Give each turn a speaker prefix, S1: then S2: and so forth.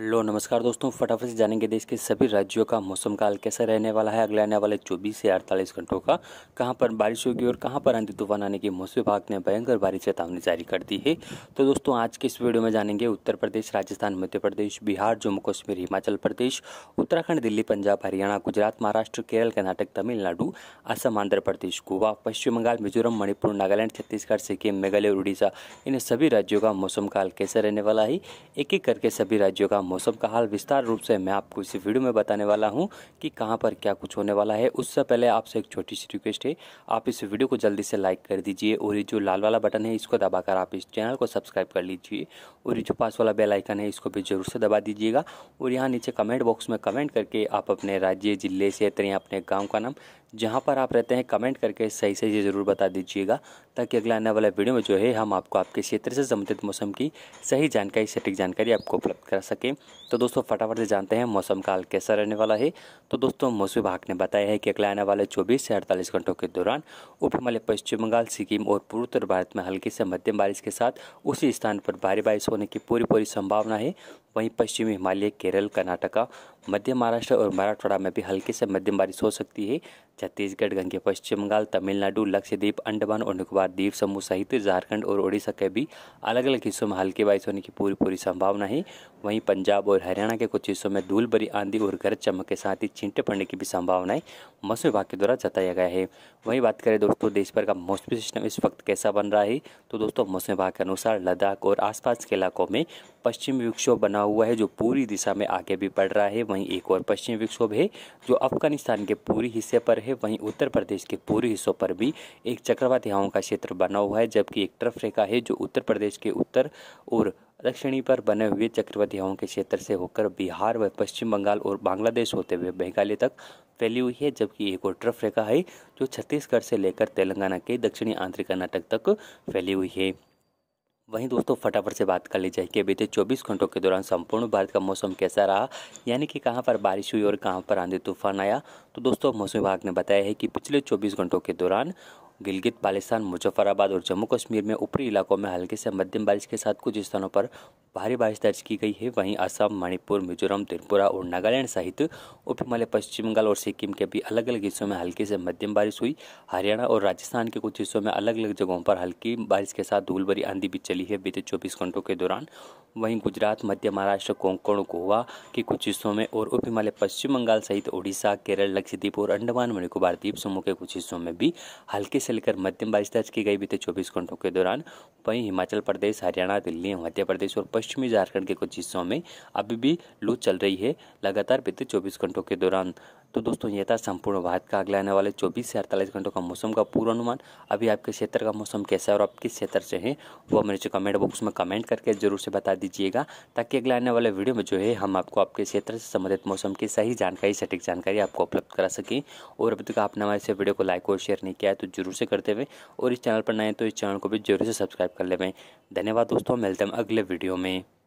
S1: hello नमस्कार दोस्तों फटाफट से जानेंगे देश के सभी राज्यों का मौसम काल कैसा रहने वाला है अगले आने वाले 24 से 48 घंटों का कहां पर बारिश होगी और कहां पर आंधी तूफान आने की मौसम विभाग ने भयंकर बारिश चेतावनी जारी कर दी है तो दोस्तों आज के इस वीडियो में जानेंगे उत्तर प्रदेश राजस्थान मध्य प्रदेश बिहार जम्मू कश्मीर हिमाचल प्रदेश उत्तराखंड दिल्ली पंजाब हरियाणा गुजरात महाराष्ट्र केरल कर्नाटक तमिलनाडु असम आंध्र प्रदेश गोवा पश्चिम बंगाल मिजोरम मणिपुर नागालैंड छत्तीसगढ़ सिक्किम मेघालय उड़ीसा इन सभी राज्यों का मौसम काल कैसा रहने वाला है एक एक करके सभी राज्यों का मौसम का हाल विस्तार रूप से मैं आपको इस वीडियो में बताने वाला हूँ कि कहाँ पर क्या कुछ होने वाला है उससे पहले आपसे एक छोटी सी रिक्वेस्ट है आप इस वीडियो को जल्दी से लाइक कर दीजिए और ये जो लाल वाला बटन है इसको दबाकर आप इस चैनल को सब्सक्राइब कर लीजिए और ये जो पास वाला बेलाइकन है इसको भी ज़रूर से दबा दीजिएगा और यहाँ नीचे कमेंट बॉक्स में कमेंट करके आप अपने राज्य ज़िले क्षेत्र या अपने गाँव का नाम जहाँ पर आप रहते हैं कमेंट करके सही सही ज़रूर बता दीजिएगा ताकि अगला आने वाला वीडियो में जो है हम आपको आपके क्षेत्र से संबंधित मौसम की सही जानकारी सटीक जानकारी आपको उपलब्ध करा सकें तो दोस्तों फटाफट से जानते हैं मौसम काल कैसा रहने वाला है तो दोस्तों मौसम विभाग ने बताया है कि अगला आने वाले चौबीस से अड़तालीस घंटों के दौरान उप पश्चिम बंगाल सिक्किम और पूर्वोत्तर भारत में हल्की से मध्यम बारिश के साथ उसी स्थान पर भारी बारिश होने की पूरी पूरी संभावना है वहीं पश्चिमी हिमालय केरल कर्नाटका मध्य महाराष्ट्र और मराठवाड़ा में भी हल्की से मध्यम बारिश हो सकती है छत्तीसगढ़ गंगे पश्चिम बंगाल तमिलनाडु लक्षद्वीप अंडमान और निकोबार द्वीप समूह सहित झारखंड और ओडिशा के भी अलग अलग हिस्सों में हल्की बारिश होने की पूरी पूरी संभावना है वहीं पंजाब और हरियाणा के कुछ हिस्सों में धूल भरी आंधी और गरज चमक के साथ ही चिंटे पड़ने की भी संभावना है मौसम विभाग के द्वारा जताया गया है वहीं बात करें दोस्तों देश भर का मौसमी सिस्टम इस वक्त कैसा बन रहा है तो दोस्तों मौसम विभाग के अनुसार लद्दाख और आसपास के इलाकों में पश्चिम विक्षोभ बना हुआ है जो पूरी दिशा में आगे भी बढ़ रहा है वहीं एक और पश्चिम विक्षोभ है जो अफगानिस्तान के पूरी हिस्से पर है वहीं उत्तर प्रदेश के पूरे हिस्सों पर भी एक चक्रवाती हवाओं का क्षेत्र बना हुआ है जबकि एक ट्रफ रेखा है जो उत्तर प्रदेश के उत्तर और दक्षिणी पर बने हुए चक्रवाती हवाओं के क्षेत्र से होकर बिहार व पश्चिम बंगाल और बांग्लादेश होते हुए मेघालय तक फैली हुई है जबकि एक और ट्रफ रेखा है जो छत्तीसगढ़ से लेकर तेलंगाना के दक्षिणी आंध्र कर्नाटक तक फैली हुई है वहीं दोस्तों फटाफट से बात कर ली जाए कि बीते 24 घंटों के दौरान संपूर्ण भारत का मौसम कैसा रहा यानी कि कहां पर बारिश हुई और कहां पर आंधी तूफान आया तो दोस्तों मौसम विभाग ने बताया है कि पिछले 24 घंटों के दौरान गिलगित बालिस्तान मुजफ्फराबाद और जम्मू कश्मीर में ऊपरी इलाकों में हल्की से मध्यम बारिश के साथ कुछ स्थानों पर भारी बारिश दर्ज की गई है वहीं असम मणिपुर मिजोरम त्रिपुरा और नागालैंड सहित उपमाले पश्चिम बंगाल और सिक्किम के भी अलग अलग हिस्सों में हल्की से मध्यम बारिश हुई हरियाणा और राजस्थान के कुछ हिस्सों में अलग अलग जगहों पर हल्की बारिश के साथ धूल भरी आंधी भी चली है बीते चौबीस घंटों के दौरान वहीं गुजरात मध्य महाराष्ट्र कोंकण गोवा के कुछ हिस्सों में और उप हिमालय पश्चिम बंगाल सहित ओडिशा केरल लक्षद्वीप और अंडमान मणिकोबार द्वीप समूह के कुछ हिस्सों में भी हल्के से लेकर मध्यम बारिश दर्ज की गई बीते चौबीस घंटों के दौरान वहीं हिमाचल प्रदेश हरियाणा दिल्ली मध्य प्रदेश और पश्चिमी झारखंड के कुछ हिस्सों में अभी भी लू चल रही है लगातार बीते चौबीस घंटों के दौरान तो दोस्तों ये था संपूर्ण भारत का अगले आने वाले 24 से 48 घंटों का मौसम का पूर्व अनुमान अभी आपके क्षेत्र का मौसम कैसा है और आप किस क्षेत्र से हैं वो जो कमेंट बॉक्स में कमेंट करके ज़रूर से बता दीजिएगा ताकि अगले आने वाले वीडियो में जो है हम आपको आपके क्षेत्र से संबंधित मौसम की सही जानकारी सटीक जानकारी आपको उपलब्ध करा सकें और अभी तक आपने हमारे वीडियो को लाइक और शेयर नहीं किया है तो जरूर से करते हुए और इस चैनल पर नए तो इस चैनल को भी जरूर से सब्सक्राइब कर लेवें धन्यवाद दोस्तों मिलते हैं अगले वीडियो में